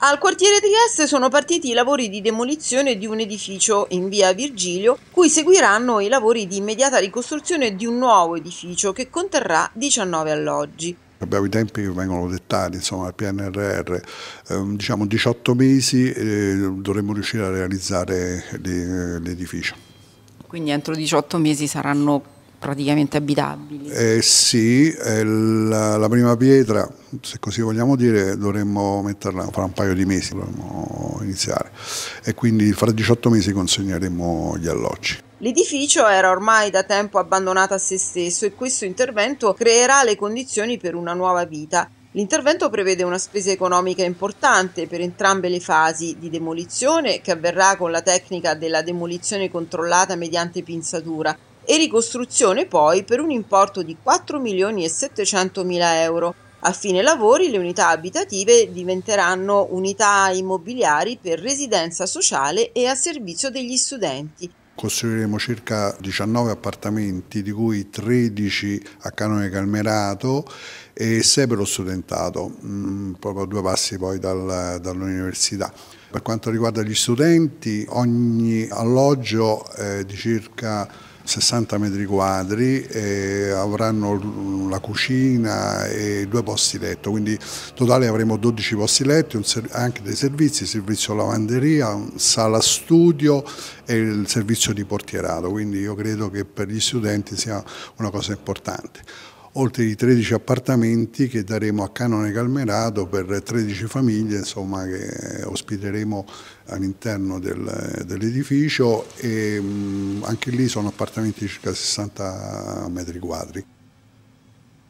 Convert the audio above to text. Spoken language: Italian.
Al quartiere Trieste sono partiti i lavori di demolizione di un edificio in via Virgilio, cui seguiranno i lavori di immediata ricostruzione di un nuovo edificio che conterrà 19 alloggi. Abbiamo i tempi che vengono dettati insomma, al PNRR, eh, diciamo 18 mesi eh, dovremmo riuscire a realizzare eh, eh, l'edificio. Quindi entro 18 mesi saranno praticamente abitabili. Eh sì, la, la, prima pietra, se così vogliamo dire, dovremmo metterla fra un paio di mesi, dovremmo iniziare e quindi fra 18 mesi consegneremo gli alloggi. L'edificio era ormai da tempo abbandonato a se stesso e questo intervento creerà le condizioni per una nuova vita. L'intervento prevede una spesa economica importante per entrambe le fasi di demolizione che avverrà con la tecnica della demolizione controllata mediante pinzatura e ricostruzione poi per un importo di 4 milioni e 700 mila euro. A fine lavori le unità abitative diventeranno unità immobiliari per residenza sociale e a servizio degli studenti. Costruiremo circa 19 appartamenti, di cui 13 a Canone Calmerato e 6 per lo studentato, mm, proprio due passi poi dal, dall'università. Per quanto riguarda gli studenti, ogni alloggio è di circa 60 metri quadri, avranno la cucina e due posti letto, quindi in totale avremo 12 posti letti, anche dei servizi, servizio lavanderia, sala studio e il servizio di portierato, quindi io credo che per gli studenti sia una cosa importante oltre i 13 appartamenti che daremo a Canone Calmerato per 13 famiglie insomma, che ospiteremo all'interno del, dell'edificio e mh, mm, anche lì sono appartamenti di circa 60 metri quadri.